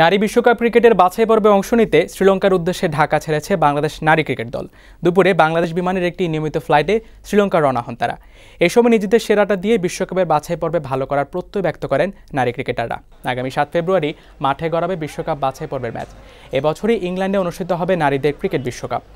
নারী বিশ্বকাপ ক্রিকেটের বাছাই পর্বে অংশ নিতে শ্রীলঙ্কার উদ্দেশ্যে ঢাকা ছেড়েছে বাংলাদেশ নারী ক্রিকেট দল দুপুরে বাংলাদেশ বিমানের একটি নিয়মিত ফ্লাইটে শ্রীলঙ্কা রওনা হন তারা এ সময় নিজেদের সেরাটা দিয়ে বিশ্বকাপের বাছাই পর্বে ভালো করার প্রত্যয় ব্যক্ত করেন নারী ক্রিকেটাররা আগামী সাত ফেব্রুয়ারি মাঠে গড়াবে বিশ্বকাপ বাছাই পর্বের ম্যাচ এবছরই ইংল্যান্ডে অনুষ্ঠিত হবে নারীদের ক্রিকেট বিশ্বকাপ